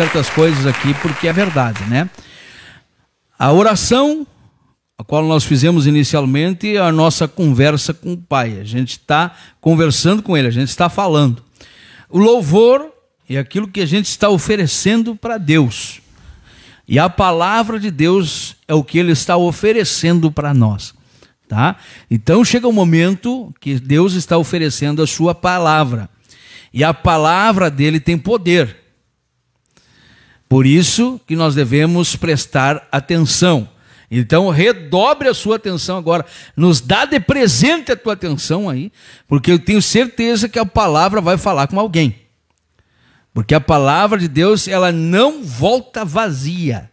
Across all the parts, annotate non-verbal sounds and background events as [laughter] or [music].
certas coisas aqui porque é verdade, né? A oração, a qual nós fizemos inicialmente, é a nossa conversa com o Pai. A gente está conversando com Ele, a gente está falando. O louvor é aquilo que a gente está oferecendo para Deus. E a palavra de Deus é o que Ele está oferecendo para nós. Tá? Então chega o um momento que Deus está oferecendo a sua palavra. E a palavra dele tem poder. Por isso que nós devemos prestar atenção. Então, redobre a sua atenção agora. Nos dá de presente a tua atenção aí, porque eu tenho certeza que a palavra vai falar com alguém. Porque a palavra de Deus, ela não volta vazia.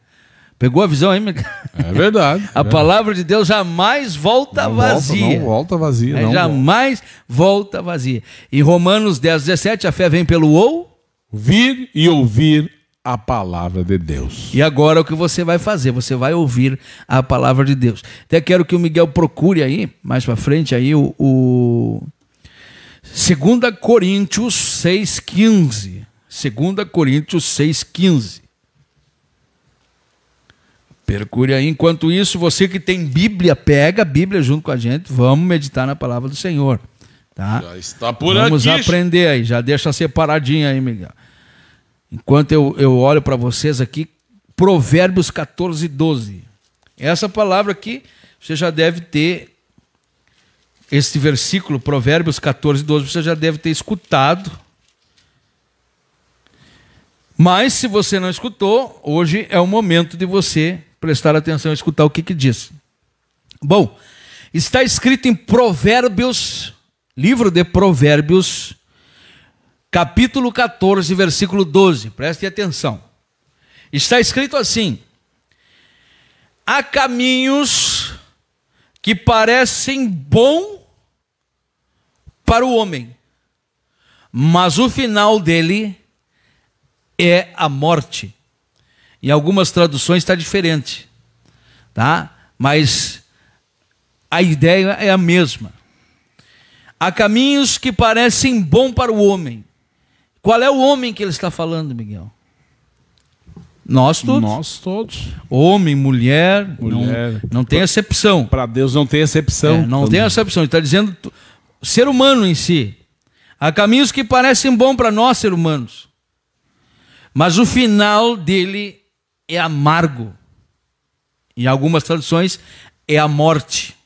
Pegou a visão aí, meu? É verdade. [laughs] a é. palavra de Deus jamais volta não vazia. Volta, não volta vazia, é, não. Jamais volta. volta vazia. Em Romanos 10, 17, a fé vem pelo ou? Vir e ouvir a palavra de Deus. E agora o que você vai fazer? Você vai ouvir a palavra de Deus. Até quero que o Miguel procure aí, mais para frente, aí o, o 2 Coríntios 6,15. 2 Coríntios 6,15. Percure aí. Enquanto isso, você que tem Bíblia, pega a Bíblia junto com a gente. Vamos meditar na palavra do Senhor. Tá? Já está por Vamos aqui. Vamos aprender aí. Já deixa separadinho aí, Miguel. Enquanto eu, eu olho para vocês aqui, Provérbios 14, 12. Essa palavra aqui, você já deve ter, este versículo, Provérbios 14, 12, você já deve ter escutado. Mas se você não escutou, hoje é o momento de você prestar atenção e escutar o que, que diz. Bom, está escrito em Provérbios, livro de Provérbios, capítulo 14, versículo 12. Preste atenção. Está escrito assim: Há caminhos que parecem bom para o homem, mas o final dele é a morte. Em algumas traduções está diferente, tá? Mas a ideia é a mesma. Há caminhos que parecem bom para o homem, qual é o homem que ele está falando, Miguel? Nós todos. Nós todos. Homem, mulher, mulher. Não, não tem excepção. Para Deus não tem excepção. É, não também. tem excepção. Ele está dizendo ser humano em si. Há caminhos que parecem bons para nós, ser humanos. Mas o final dele é amargo. Em algumas traduções, é a morte.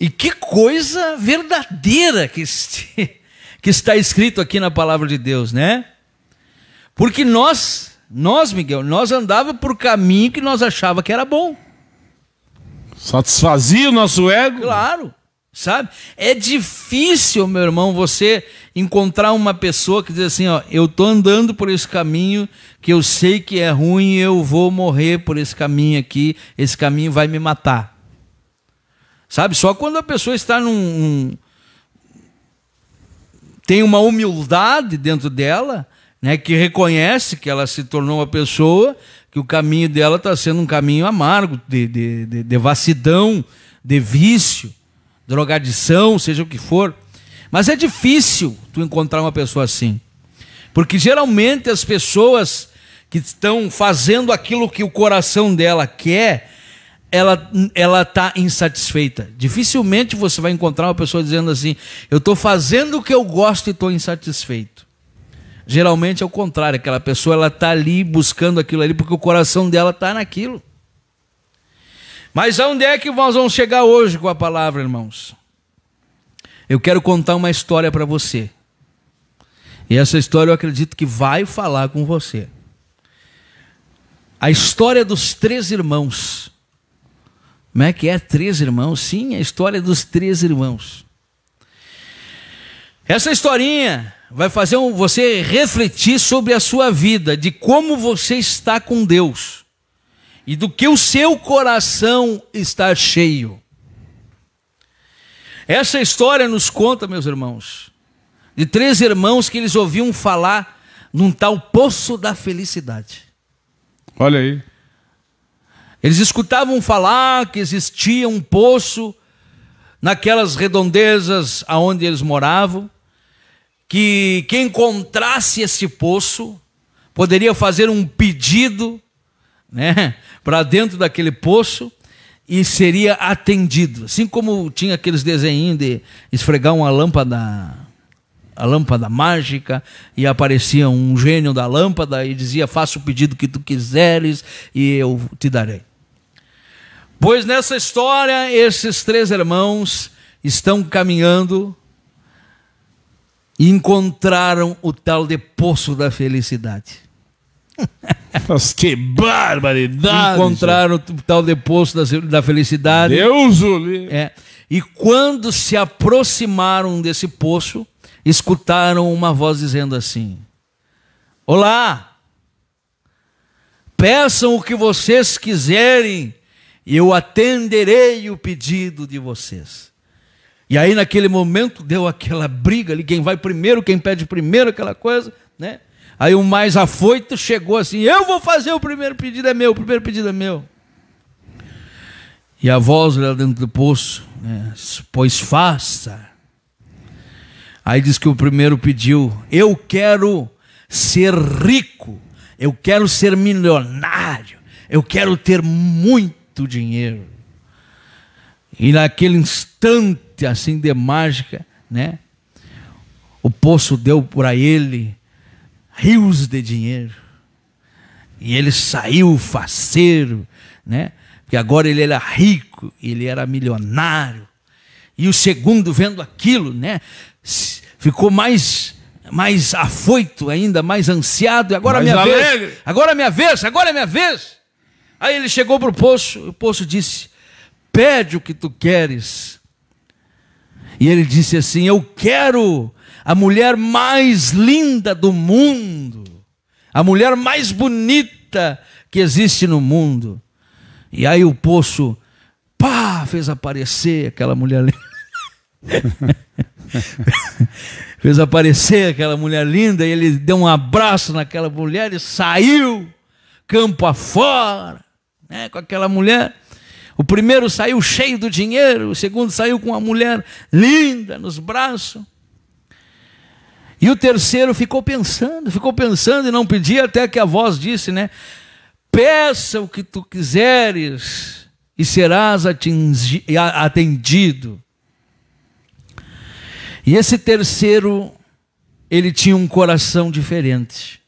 E que coisa verdadeira que este que está escrito aqui na palavra de Deus, né? Porque nós, nós, Miguel, nós andava por caminho que nós achava que era bom. Satisfazia o nosso ego? Claro, sabe? É difícil, meu irmão, você encontrar uma pessoa que diz assim, ó, eu tô andando por esse caminho que eu sei que é ruim, eu vou morrer por esse caminho aqui, esse caminho vai me matar. Sabe? Só quando a pessoa está num, tem uma humildade dentro dela, né, que reconhece que ela se tornou uma pessoa, que o caminho dela está sendo um caminho amargo, de, de, de, de de vício, drogadição, seja o que for. Mas é difícil tu encontrar uma pessoa assim. Porque geralmente as pessoas que estão fazendo aquilo que o coração dela quer, ela ela tá insatisfeita. Dificilmente você vai encontrar uma pessoa dizendo assim: "Eu estou fazendo o que eu gosto e estou insatisfeito". Geralmente é o contrário, aquela pessoa ela tá ali buscando aquilo ali porque o coração dela tá naquilo. Mas aonde é que nós vamos chegar hoje com a palavra, irmãos? Eu quero contar uma história para você. E essa história eu acredito que vai falar com você. A história dos três irmãos como é que é? Três irmãos? Sim, a história dos três irmãos. Essa historinha vai fazer você refletir sobre a sua vida, de como você está com Deus e do que o seu coração está cheio. Essa história nos conta, meus irmãos, de três irmãos que eles ouviam falar num tal poço da felicidade. Olha aí. Eles escutavam falar que existia um poço naquelas redondezas aonde eles moravam, que quem encontrasse esse poço poderia fazer um pedido, né, para dentro daquele poço e seria atendido. Assim como tinha aqueles desenhos de esfregar uma lâmpada a lâmpada mágica, e aparecia um gênio da lâmpada e dizia: Faça o pedido que tu quiseres e eu te darei. Pois nessa história, esses três irmãos estão caminhando e encontraram o tal de poço da felicidade. Nossa, [laughs] que barbaridade! Encontraram o tal depósito da felicidade. Deus o livre! É. E quando se aproximaram desse poço, escutaram uma voz dizendo assim: Olá, peçam o que vocês quiserem, e eu atenderei o pedido de vocês. E aí, naquele momento, deu aquela briga ali: quem vai primeiro, quem pede primeiro, aquela coisa, né? Aí o mais afoito chegou assim: Eu vou fazer o primeiro pedido, é meu, o primeiro pedido é meu. E a voz lá dentro do poço, né, pois faça Aí diz que o primeiro pediu: Eu quero ser rico, eu quero ser milionário, eu quero ter muito dinheiro. E naquele instante assim de mágica, né? O poço deu para ele rios de dinheiro. E ele saiu faceiro, né? Porque agora ele era rico, ele era milionário. E o segundo vendo aquilo, né? ficou mais mais afoito ainda, mais ansiado. Agora é mais minha alegre. vez. Agora é minha vez, agora é minha vez. Aí ele chegou para o poço, e o poço disse: Pede o que tu queres. E ele disse assim: Eu quero a mulher mais linda do mundo, a mulher mais bonita que existe no mundo. E aí o poço, pá, fez aparecer aquela mulher linda. [laughs] [laughs] Fez aparecer aquela mulher linda e ele deu um abraço naquela mulher e saiu campo afora, né, com aquela mulher. O primeiro saiu cheio do dinheiro, o segundo saiu com uma mulher linda nos braços. E o terceiro ficou pensando, ficou pensando e não pedia, até que a voz disse, né? Peça o que tu quiseres e serás atingi, atendido. E esse terceiro, ele tinha um coração diferente.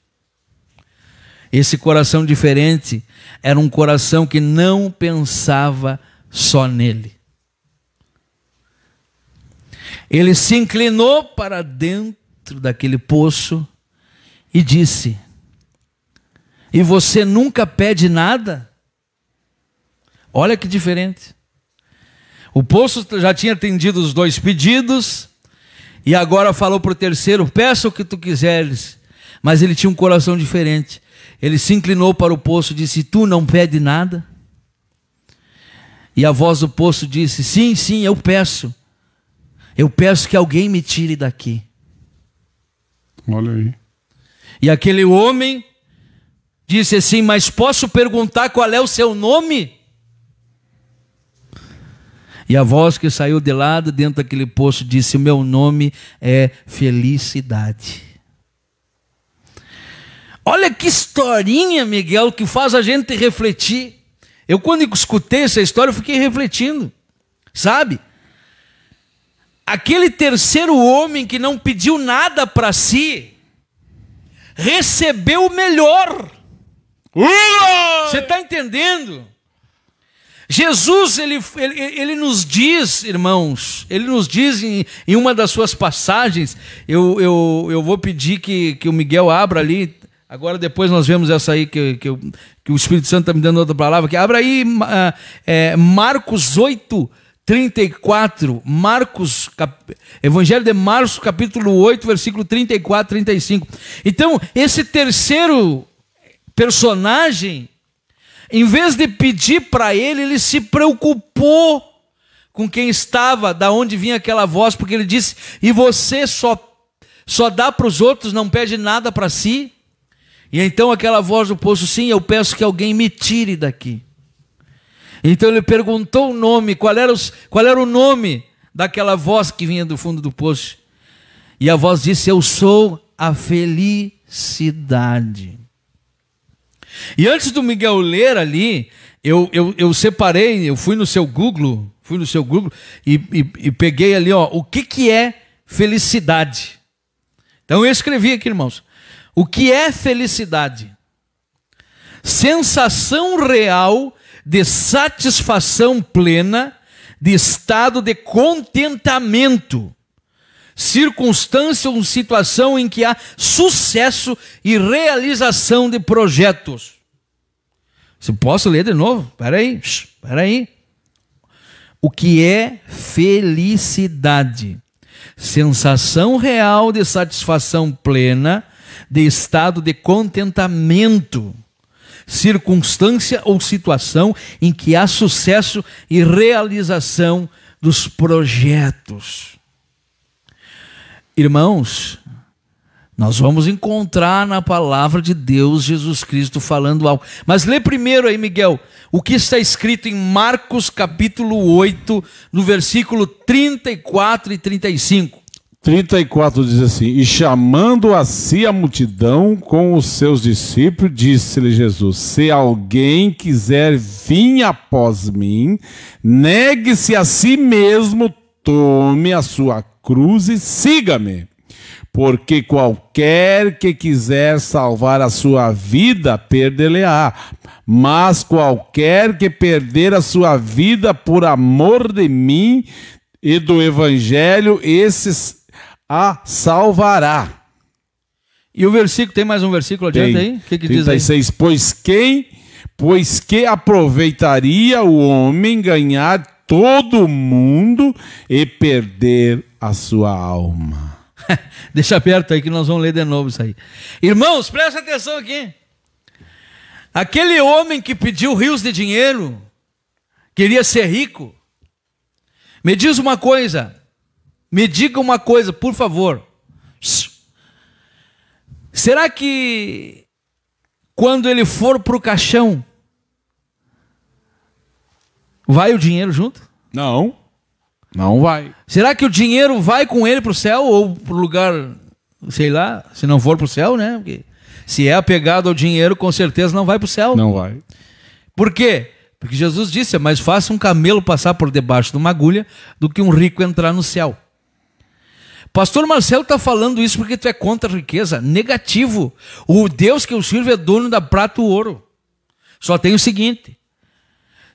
Esse coração diferente era um coração que não pensava só nele. Ele se inclinou para dentro daquele poço e disse: E você nunca pede nada? Olha que diferente. O poço já tinha atendido os dois pedidos, e agora falou para o terceiro: peça o que tu quiseres. Mas ele tinha um coração diferente. Ele se inclinou para o poço e disse: Tu não pede nada? E a voz do poço disse: Sim, sim, eu peço. Eu peço que alguém me tire daqui. Olha aí. E aquele homem disse assim: Mas posso perguntar qual é o seu nome? E a voz que saiu de lá, dentro daquele poço, disse: O meu nome é Felicidade. Olha que historinha, Miguel, que faz a gente refletir. Eu, quando escutei essa história, fiquei refletindo, sabe? Aquele terceiro homem que não pediu nada para si, recebeu o melhor. Você está entendendo? Jesus, ele, ele, ele, nos diz, irmãos, ele nos diz em, em uma das suas passagens, eu, eu, eu vou pedir que, que o Miguel abra ali, agora depois nós vemos essa aí, que, que, eu, que o Espírito Santo está me dando outra palavra, que abra aí ah, é, Marcos 8, 34, Marcos, cap... Evangelho de Marcos, capítulo 8, versículo 34, 35. Então, esse terceiro personagem em vez de pedir para ele, ele se preocupou com quem estava, da onde vinha aquela voz, porque ele disse: "E você só só dá para os outros, não pede nada para si?" E então aquela voz do poço: "Sim, eu peço que alguém me tire daqui." Então ele perguntou o nome, qual era, os, qual era o nome daquela voz que vinha do fundo do poço. E a voz disse: Eu sou a felicidade. E antes do Miguel ler ali, eu, eu, eu separei, eu fui no seu Google, fui no seu Google e, e, e peguei ali, ó, o que, que é felicidade? Então eu escrevi aqui, irmãos. O que é felicidade? Sensação real de satisfação plena, de estado de contentamento circunstância ou situação em que há sucesso e realização de projetos. Se posso ler de novo? Peraí, peraí. O que é felicidade? Sensação real de satisfação plena, de estado de contentamento circunstância ou situação em que há sucesso e realização dos projetos. Irmãos, nós vamos encontrar na palavra de Deus Jesus Cristo falando algo. Mas lê primeiro aí, Miguel, o que está escrito em Marcos capítulo 8, no versículo 34 e 35. 34 diz assim: E chamando a si a multidão com os seus discípulos, disse-lhe Jesus: Se alguém quiser vir após mim, negue-se a si mesmo, tome a sua cruz e siga-me. Porque qualquer que quiser salvar a sua vida, perdê-la. Mas qualquer que perder a sua vida por amor de mim e do evangelho, esse a salvará. E o versículo, tem mais um versículo adiante tem. aí? O que, que 36, diz aí? Pois quem, pois que aproveitaria o homem ganhar todo o mundo e perder a sua alma. [laughs] Deixa aberto aí que nós vamos ler de novo isso aí. Irmãos, presta atenção aqui. Aquele homem que pediu rios de dinheiro, queria ser rico. Me diz uma coisa, me diga uma coisa, por favor. Será que quando ele for para o caixão, vai o dinheiro junto? Não. Não vai. Será que o dinheiro vai com ele pro céu ou pro lugar, sei lá, se não for pro céu, né? Porque se é apegado ao dinheiro, com certeza não vai pro céu. Não vai. Por quê? Porque Jesus disse: é "Mas faça um camelo passar por debaixo de uma agulha do que um rico entrar no céu". Pastor Marcelo está falando isso porque tu é contra a riqueza. Negativo. O Deus que eu sirvo é dono da prata e ouro. Só tem o seguinte: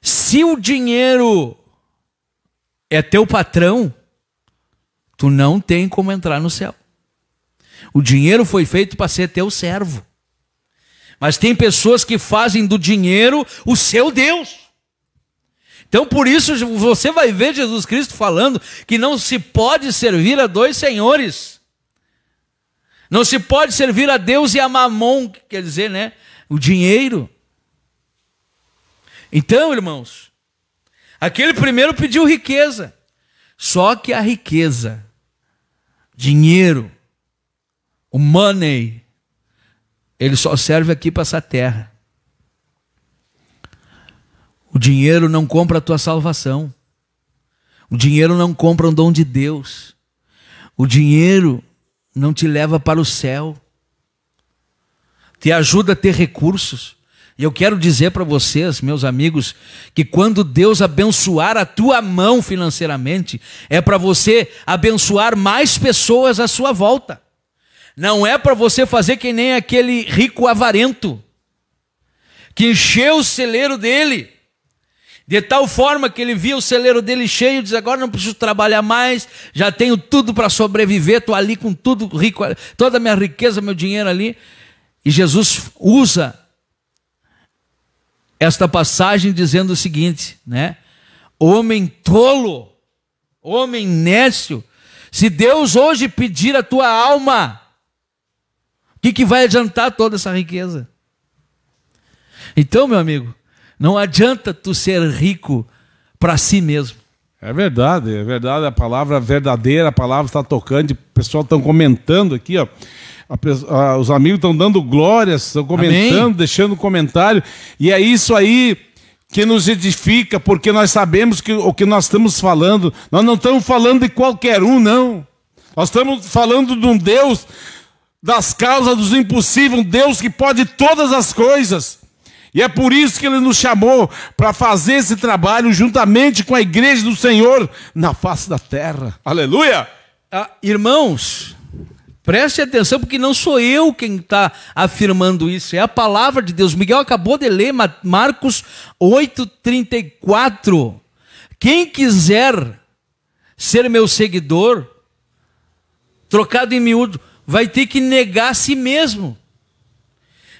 se o dinheiro é teu patrão, tu não tem como entrar no céu. O dinheiro foi feito para ser teu servo. Mas tem pessoas que fazem do dinheiro o seu Deus. Então, por isso, você vai ver Jesus Cristo falando que não se pode servir a dois senhores. Não se pode servir a Deus e a mamon, quer dizer, né? O dinheiro. Então, irmãos, Aquele primeiro pediu riqueza. Só que a riqueza, dinheiro, o money, ele só serve aqui para essa terra. O dinheiro não compra a tua salvação. O dinheiro não compra o dom de Deus. O dinheiro não te leva para o céu. Te ajuda a ter recursos, e eu quero dizer para vocês, meus amigos, que quando Deus abençoar a tua mão financeiramente, é para você abençoar mais pessoas à sua volta. Não é para você fazer que nem aquele rico avarento que encheu o celeiro dele. De tal forma que ele via o celeiro dele cheio, e diz: agora não preciso trabalhar mais, já tenho tudo para sobreviver, estou ali com tudo rico, toda a minha riqueza, meu dinheiro ali. E Jesus usa esta passagem dizendo o seguinte, né? Homem tolo, homem nécio, se Deus hoje pedir a tua alma, o que, que vai adiantar toda essa riqueza? Então, meu amigo, não adianta tu ser rico para si mesmo. É verdade, é verdade. A palavra verdadeira, a palavra está tocando, o pessoal está comentando aqui, ó a, os amigos estão dando glórias, estão comentando, Amém. deixando comentário, e é isso aí que nos edifica, porque nós sabemos que o que nós estamos falando, nós não estamos falando de qualquer um, não. Nós estamos falando de um Deus das causas dos impossíveis, um Deus que pode todas as coisas. E é por isso que ele nos chamou para fazer esse trabalho juntamente com a igreja do Senhor na face da terra. Aleluia! Ah, irmãos, Preste atenção, porque não sou eu quem está afirmando isso, é a palavra de Deus. Miguel acabou de ler Marcos 8,34. Quem quiser ser meu seguidor, trocado em miúdo, vai ter que negar a si mesmo,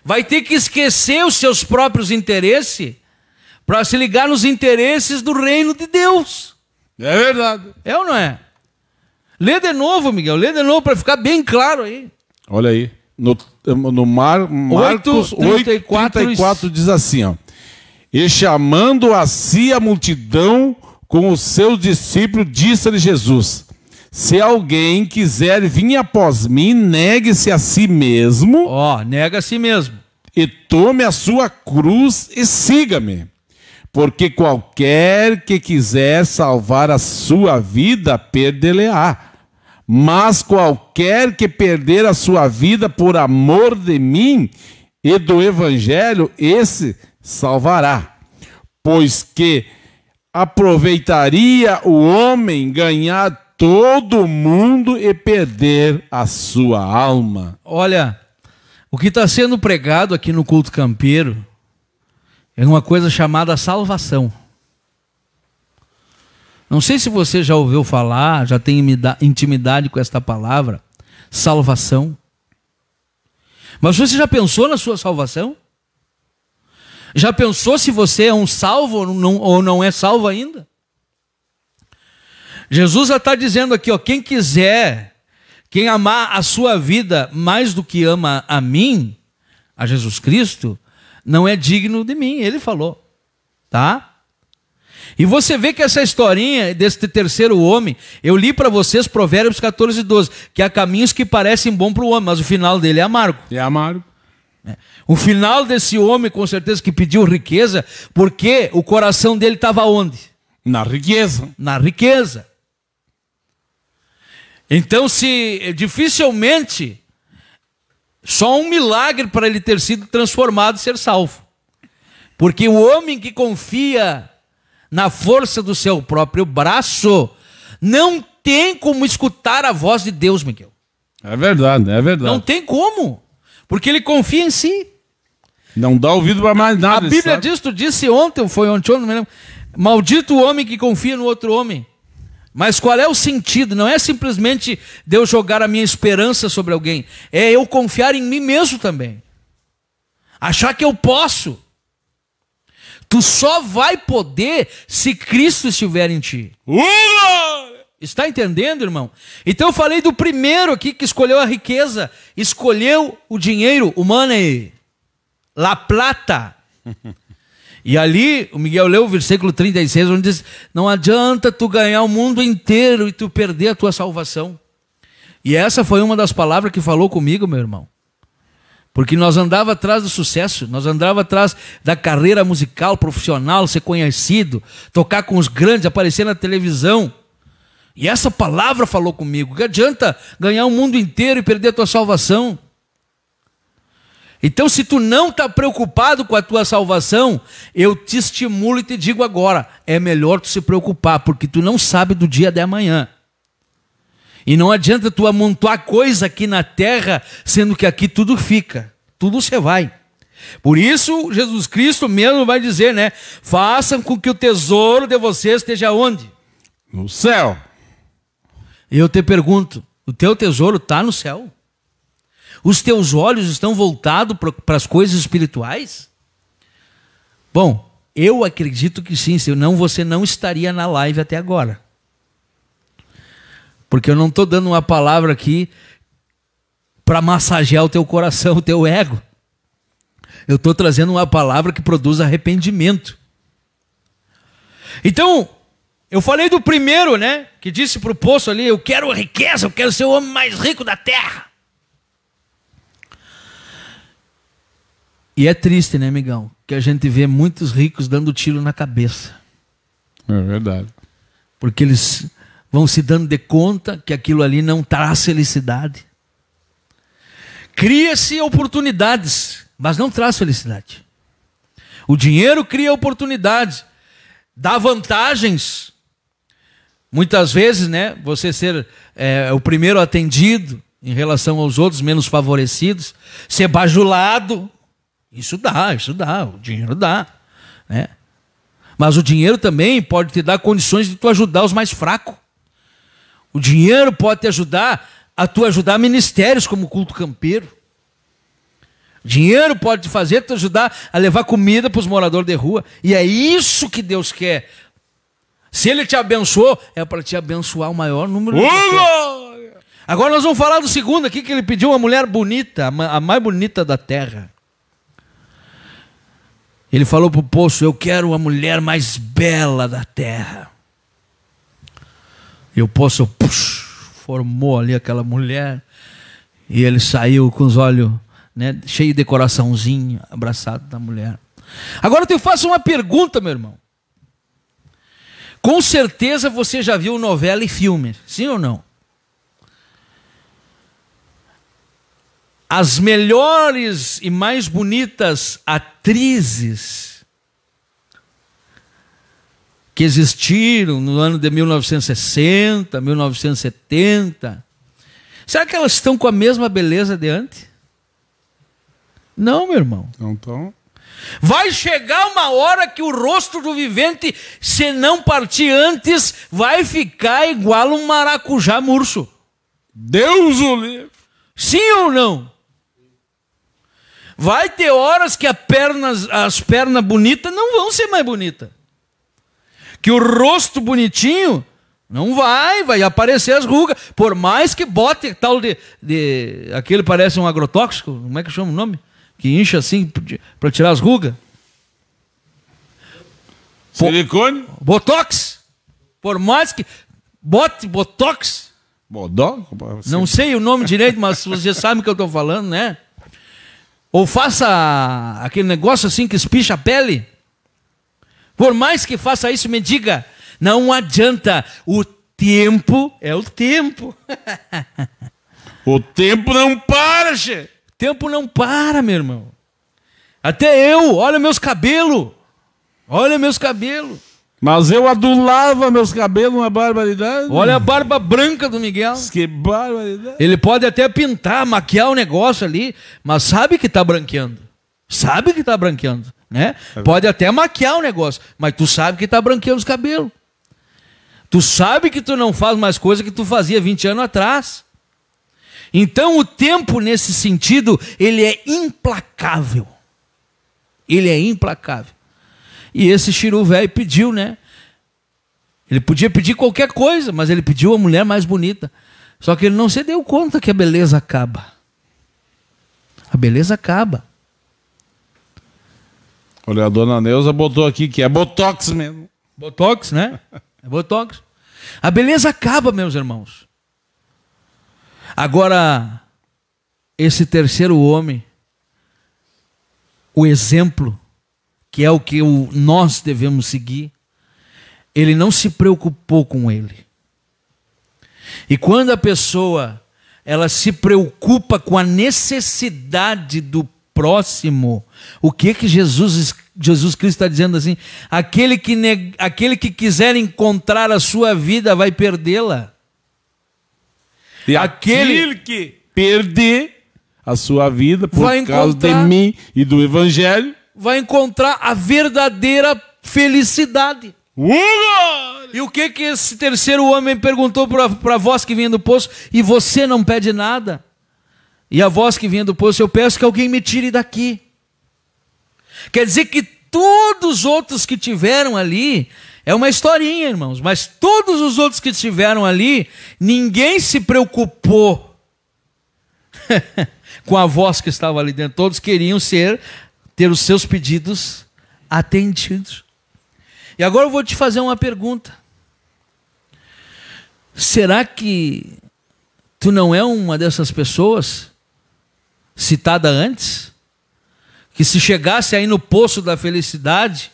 vai ter que esquecer os seus próprios interesses para se ligar nos interesses do reino de Deus. É verdade. É ou não é? Lê de novo, Miguel. Lê de novo para ficar bem claro aí. Olha aí. No, no Mar, Marcos 84 diz assim, ó. E chamando a si a multidão com os seus discípulos, disse-lhe Jesus... Se alguém quiser vir após mim, negue-se a si mesmo. Ó, oh, nega a si mesmo. E tome a sua cruz e siga-me. Porque qualquer que quiser salvar a sua vida, perdê-la. Mas qualquer que perder a sua vida por amor de mim e do evangelho, esse salvará. Pois que aproveitaria o homem ganhar todo o mundo e perder a sua alma. Olha, o que está sendo pregado aqui no culto campeiro é uma coisa chamada salvação. Não sei se você já ouviu falar, já tem intimidade com esta palavra, salvação. Mas você já pensou na sua salvação? Já pensou se você é um salvo ou não, ou não é salvo ainda? Jesus já está dizendo aqui, ó, quem quiser, quem amar a sua vida mais do que ama a mim, a Jesus Cristo, não é digno de mim, ele falou, tá? E você vê que essa historinha desse terceiro homem, eu li para vocês Provérbios 14 e 12, que há caminhos que parecem bom para o homem, mas o final dele é amargo. É amargo. É. O final desse homem, com certeza, que pediu riqueza, porque o coração dele estava onde? Na riqueza. Na riqueza. Então, se dificilmente só um milagre para ele ter sido transformado e ser salvo. Porque o homem que confia na força do seu próprio braço, não tem como escutar a voz de Deus, Miguel. É verdade, é verdade. Não tem como. Porque ele confia em si. Não dá ouvido para mais nada. A Bíblia sabe? diz, tu disse ontem, foi ontem, não me lembro. Maldito o homem que confia no outro homem. Mas qual é o sentido? Não é simplesmente de eu jogar a minha esperança sobre alguém. É eu confiar em mim mesmo também. Achar que eu posso. Tu só vai poder se Cristo estiver em ti. Uma! Está entendendo, irmão? Então eu falei do primeiro aqui que escolheu a riqueza, escolheu o dinheiro, o money, la plata. [laughs] e ali o Miguel leu o versículo 36, onde diz: Não adianta tu ganhar o mundo inteiro e tu perder a tua salvação. E essa foi uma das palavras que falou comigo, meu irmão. Porque nós andava atrás do sucesso, nós andava atrás da carreira musical, profissional, ser conhecido, tocar com os grandes, aparecer na televisão. E essa palavra falou comigo. Que adianta ganhar o mundo inteiro e perder a tua salvação? Então, se tu não está preocupado com a tua salvação, eu te estimulo e te digo agora: é melhor tu se preocupar, porque tu não sabe do dia de amanhã. E não adianta tu amontoar coisa aqui na terra, sendo que aqui tudo fica, tudo você vai. Por isso, Jesus Cristo mesmo vai dizer, né? Façam com que o tesouro de vocês esteja onde? No céu. E Eu te pergunto, o teu tesouro está no céu? Os teus olhos estão voltados para as coisas espirituais? Bom, eu acredito que sim, senão você não estaria na live até agora. Porque eu não estou dando uma palavra aqui para massagear o teu coração, [laughs] o teu ego. Eu estou trazendo uma palavra que produz arrependimento. Então, eu falei do primeiro, né? Que disse para o poço ali: Eu quero riqueza, eu quero ser o homem mais rico da terra. E é triste, né, amigão? Que a gente vê muitos ricos dando tiro na cabeça. É verdade. Porque eles vão se dando de conta que aquilo ali não traz felicidade. Cria-se oportunidades, mas não traz felicidade. O dinheiro cria oportunidades, dá vantagens. Muitas vezes, né, você ser é, o primeiro atendido em relação aos outros menos favorecidos, ser bajulado, isso dá, isso dá, o dinheiro dá, né? Mas o dinheiro também pode te dar condições de tu ajudar os mais fracos. O dinheiro pode te ajudar a tu ajudar ministérios como o culto campeiro. Dinheiro pode te fazer te ajudar a levar comida para os moradores de rua. E é isso que Deus quer. Se Ele te abençoou, é para te abençoar o maior número de pessoas. Agora nós vamos falar do segundo aqui, que ele pediu uma mulher bonita, a mais bonita da terra. Ele falou para o poço: Eu quero uma mulher mais bela da terra. Eu posso push, formou ali aquela mulher. E ele saiu com os olhos né, cheio de coraçãozinho, abraçado da mulher. Agora eu te faço uma pergunta, meu irmão. Com certeza você já viu novela e filme, sim ou não? As melhores e mais bonitas atrizes que existiram no ano de 1960, 1970, será que elas estão com a mesma beleza de antes? Não, meu irmão. Então, Vai chegar uma hora que o rosto do vivente, se não partir antes, vai ficar igual um maracujá murcho. Deus o livre. Sim ou não? Vai ter horas que as pernas bonitas não vão ser mais bonitas que o rosto bonitinho não vai, vai aparecer as rugas. Por mais que bote tal de. de aquele parece um agrotóxico, como é que chama o nome? Que incha assim para tirar as rugas. Silicone? Botox. Por mais que bote botox. Bodoc? Não sei o nome direito, mas você sabe o que eu estou falando, né? Ou faça aquele negócio assim que espicha a pele. Por mais que faça isso, me diga, não adianta. O tempo é o tempo. [laughs] o tempo não para, che. O tempo não para, meu irmão. Até eu, olha meus cabelos. Olha meus cabelos. Mas eu adulava meus cabelos, uma barbaridade. Olha a barba branca do Miguel. Que barbaridade. Ele pode até pintar, maquiar o negócio ali, mas sabe que está branqueando. Sabe que está branqueando. Né? É Pode até maquiar o negócio, mas tu sabe que tá branqueando os cabelos. Tu sabe que tu não faz mais coisa que tu fazia 20 anos atrás. Então o tempo nesse sentido, ele é implacável. Ele é implacável. E esse Chiru velho pediu, né? Ele podia pedir qualquer coisa, mas ele pediu a mulher mais bonita. Só que ele não se deu conta que a beleza acaba. A beleza acaba. Olha, a dona Neuza botou aqui que é Botox mesmo. Botox, né? É Botox. A beleza acaba, meus irmãos. Agora, esse terceiro homem, o exemplo, que é o que o, nós devemos seguir, ele não se preocupou com ele. E quando a pessoa ela se preocupa com a necessidade do próximo. O que que Jesus, Jesus Cristo está dizendo assim? Aquele que, aquele que quiser encontrar a sua vida vai perdê-la. E aquele, aquele que perder a sua vida por causa de mim e do evangelho vai encontrar a verdadeira felicidade. E o que que esse terceiro homem perguntou para a voz que vinha do poço? E você não pede nada? E a voz que vinha do poço, eu peço que alguém me tire daqui. Quer dizer que todos os outros que tiveram ali, é uma historinha, irmãos, mas todos os outros que estiveram ali, ninguém se preocupou [laughs] com a voz que estava ali dentro. Todos queriam ser ter os seus pedidos atendidos. E agora eu vou te fazer uma pergunta. Será que tu não é uma dessas pessoas citada antes, que se chegasse aí no poço da felicidade,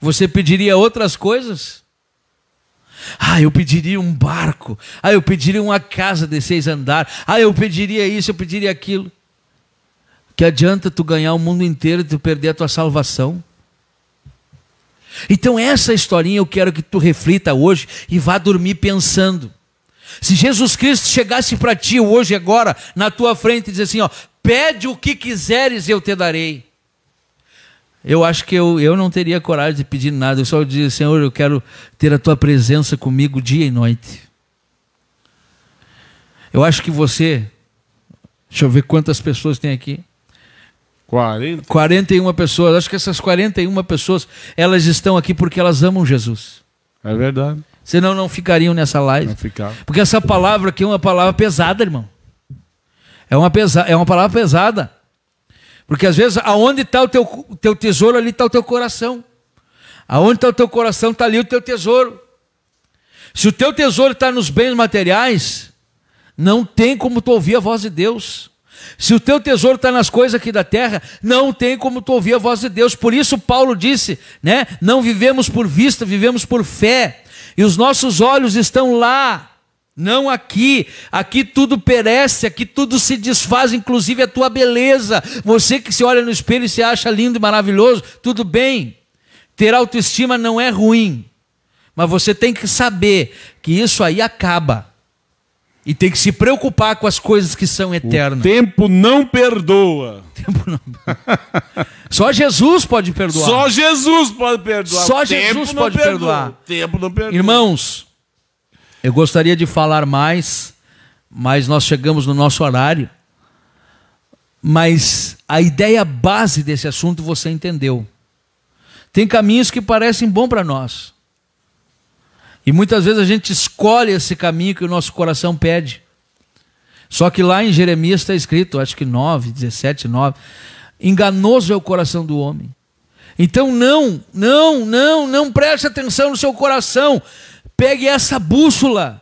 você pediria outras coisas? Ah, eu pediria um barco. Ah, eu pediria uma casa de seis andares. Ah, eu pediria isso, eu pediria aquilo. Que adianta tu ganhar o mundo inteiro e tu perder a tua salvação? Então, essa historinha eu quero que tu reflita hoje e vá dormir pensando. Se Jesus Cristo chegasse para ti hoje, agora, na tua frente e dizer assim: ó, pede o que quiseres eu te darei. Eu acho que eu, eu não teria coragem de pedir nada. Eu só dizia, Senhor, eu quero ter a tua presença comigo dia e noite. Eu acho que você. Deixa eu ver quantas pessoas tem aqui. 40. 41 pessoas. Acho que essas 41 pessoas, elas estão aqui porque elas amam Jesus. É verdade. Senão não ficariam nessa live. Não ficar. Porque essa palavra aqui é uma palavra pesada, irmão. É uma, pesa é uma palavra pesada. Porque às vezes, aonde está o teu, teu tesouro, ali está o teu coração. Aonde está o teu coração, está ali o teu tesouro. Se o teu tesouro está nos bens materiais, não tem como tu ouvir a voz de Deus. Se o teu tesouro está nas coisas aqui da terra, não tem como tu ouvir a voz de Deus. Por isso Paulo disse, né? Não vivemos por vista, vivemos por fé. E os nossos olhos estão lá, não aqui. Aqui tudo perece, aqui tudo se desfaz, inclusive a tua beleza. Você que se olha no espelho e se acha lindo e maravilhoso, tudo bem. Ter autoestima não é ruim, mas você tem que saber que isso aí acaba. E tem que se preocupar com as coisas que são eternas. O tempo não perdoa. [laughs] Tempo não... Só Jesus pode perdoar. Só Jesus pode perdoar. Só Jesus pode perdoar. tempo não perdoa. Irmãos, eu gostaria de falar mais, mas nós chegamos no nosso horário. Mas a ideia base desse assunto você entendeu. Tem caminhos que parecem bom para nós. E muitas vezes a gente escolhe esse caminho que o nosso coração pede. Só que lá em Jeremias está escrito, acho que 9, 17, 9: enganoso é o coração do homem. Então não, não, não, não preste atenção no seu coração. Pegue essa bússola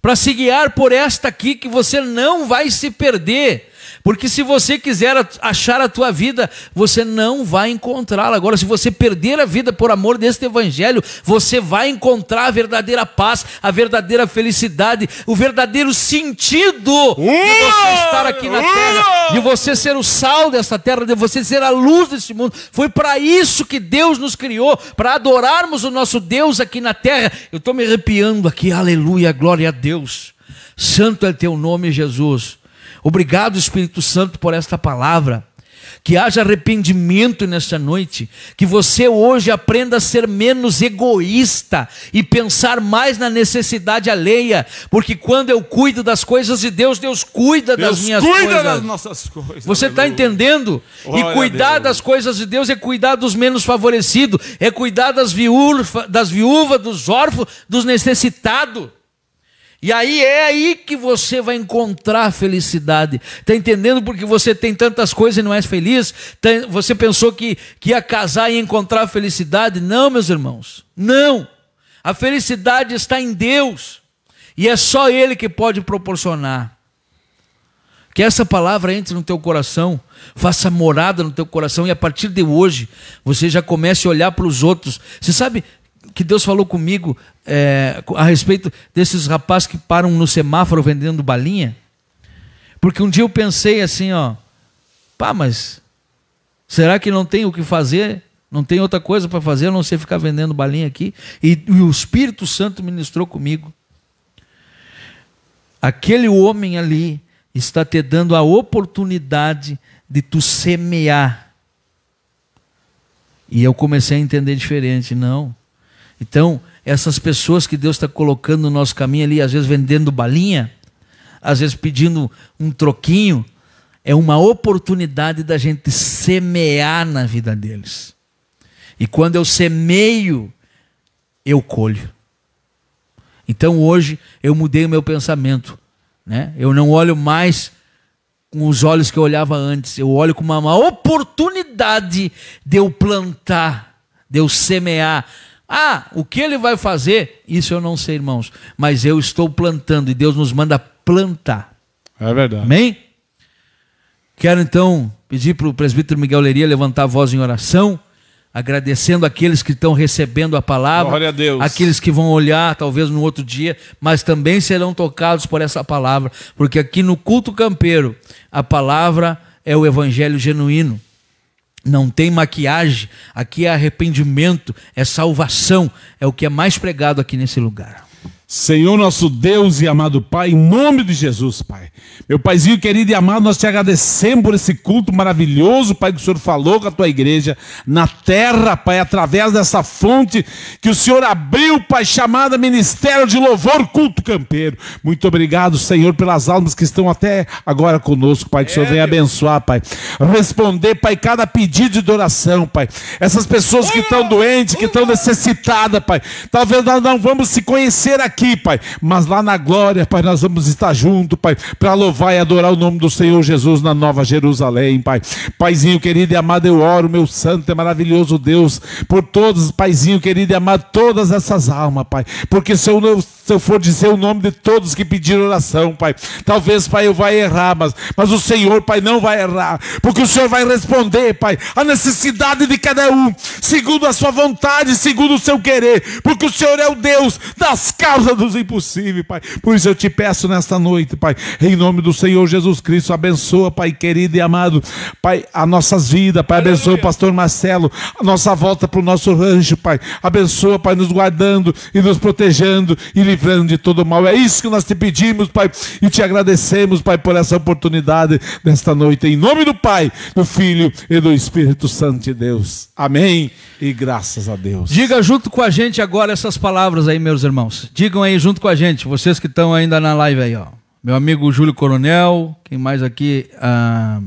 para se guiar por esta aqui que você não vai se perder. Porque se você quiser achar a tua vida, você não vai encontrá-la. Agora, se você perder a vida por amor deste evangelho, você vai encontrar a verdadeira paz, a verdadeira felicidade, o verdadeiro sentido de uh! você estar aqui na uh! terra, de você ser o sal desta terra, de você ser a luz deste mundo. Foi para isso que Deus nos criou, para adorarmos o nosso Deus aqui na terra. Eu estou me arrepiando aqui, aleluia, glória a Deus. Santo é teu nome, Jesus. Obrigado, Espírito Santo, por esta palavra. Que haja arrependimento nesta noite, que você hoje aprenda a ser menos egoísta e pensar mais na necessidade alheia, porque quando eu cuido das coisas de Deus, Deus cuida Deus das minhas cuida coisas. das nossas coisas. Você está entendendo? Glória e cuidar das coisas de Deus é cuidar dos menos favorecidos, é cuidar das viúvas, das viúvas, dos órfãos, dos necessitados. E aí é aí que você vai encontrar felicidade. Tá entendendo porque você tem tantas coisas e não é feliz? Tem, tá, você pensou que, que ia casar e encontrar felicidade? Não, meus irmãos. Não. A felicidade está em Deus. E é só Ele que pode proporcionar. Que essa palavra entre no teu coração, faça morada no teu coração e a partir de hoje você já comece a olhar para os outros. Você sabe, que Deus falou comigo é, a respeito desses rapazes que param no semáforo vendendo balinha. Porque um dia eu pensei assim, ó, pá, mas será que não tem o que fazer? Não tem outra coisa para fazer a não ser ficar vendendo balinha aqui? E, e o Espírito Santo ministrou comigo. Aquele homem ali está te dando a oportunidade de tu semear. E eu comecei a entender diferente, não. Então, essas pessoas que Deus está colocando no nosso caminho ali, às vezes vendendo balinha, às vezes pedindo um troquinho, é uma oportunidade da gente semear na vida deles. E quando eu semeio, eu colho. Então hoje eu mudei o meu pensamento. Né? Eu não olho mais com os olhos que eu olhava antes, eu olho com uma, uma oportunidade de eu plantar, de eu semear ah, o que ele vai fazer? Isso eu não sei, irmãos. Mas eu estou plantando e Deus nos manda plantar. É verdade. Amém? Quero então pedir para o presbítero Miguel Leria levantar a voz em oração, agradecendo aqueles que estão recebendo a palavra, a aqueles que vão olhar talvez no outro dia, mas também serão tocados por essa palavra, porque aqui no culto campeiro a palavra é o evangelho genuíno. Não tem maquiagem, aqui é arrependimento, é salvação, é o que é mais pregado aqui nesse lugar. Senhor nosso Deus e amado Pai, em nome de Jesus, Pai. Meu Paizinho querido e amado, nós te agradecemos por esse culto maravilhoso, Pai, que o Senhor falou com a tua igreja na terra, Pai, através dessa fonte que o Senhor abriu, Pai, chamada Ministério de Louvor Culto Campeiro. Muito obrigado, Senhor, pelas almas que estão até agora conosco, Pai, que o Senhor venha abençoar, Pai. Responder, Pai, cada pedido de oração, Pai. Essas pessoas que estão hum, doentes, que estão hum. necessitadas, Pai. Talvez nós não vamos se conhecer aqui aqui, Pai, mas lá na glória, Pai, nós vamos estar junto, Pai, para louvar e adorar o nome do Senhor Jesus na Nova Jerusalém, Pai. Paizinho querido e amado, eu oro, meu santo e maravilhoso Deus, por todos, Paizinho querido e amado, todas essas almas, Pai, porque se eu, se eu for dizer o nome de todos que pediram oração, Pai, talvez, Pai, eu vá errar, mas, mas o Senhor, Pai, não vai errar, porque o Senhor vai responder, Pai, a necessidade de cada um, segundo a sua vontade, segundo o seu querer, porque o Senhor é o Deus das causas causa dos impossíveis, Pai. Por isso eu te peço nesta noite, Pai, em nome do Senhor Jesus Cristo, abençoa, Pai querido e amado, Pai, as nossas vidas, Pai, abençoa o pastor Marcelo, a nossa volta para o nosso rancho, Pai. Abençoa, Pai, nos guardando e nos protegendo e livrando de todo mal. É isso que nós te pedimos, Pai, e te agradecemos, Pai, por essa oportunidade nesta noite. Em nome do Pai, do Filho e do Espírito Santo de Deus. Amém e graças a Deus. Diga junto com a gente agora essas palavras aí, meus irmãos. Diga digam aí junto com a gente, vocês que estão ainda na live aí, ó. Meu amigo Júlio Coronel, quem mais aqui? Ah,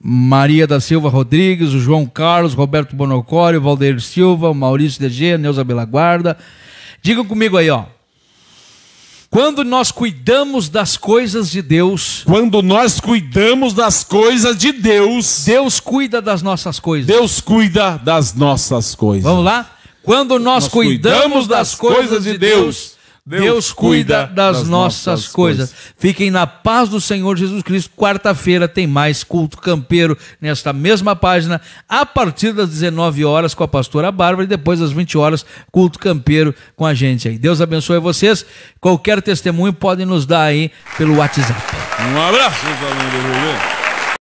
Maria da Silva Rodrigues, o João Carlos, Roberto Bonocório, Valdeir Silva, Maurício DG, Neuza Belaguarda. Digam comigo aí, ó. Quando nós cuidamos das coisas de Deus. Quando nós cuidamos das coisas de Deus. Deus cuida das nossas coisas. Deus cuida das nossas coisas. Vamos lá? Quando nós, nós cuidamos das coisas de Deus, Deus, Deus cuida das, nossas, coisas. Fiquem na paz do Senhor Jesus Cristo. Quarta-feira tem mais culto campeiro nesta mesma página, a partir das 19 horas com a pastora Bárbara e depois das 20 horas culto campeiro com a gente aí. Deus abençoe vocês. Qualquer testemunho podem nos dar aí pelo WhatsApp. Um abraço, meus amigos.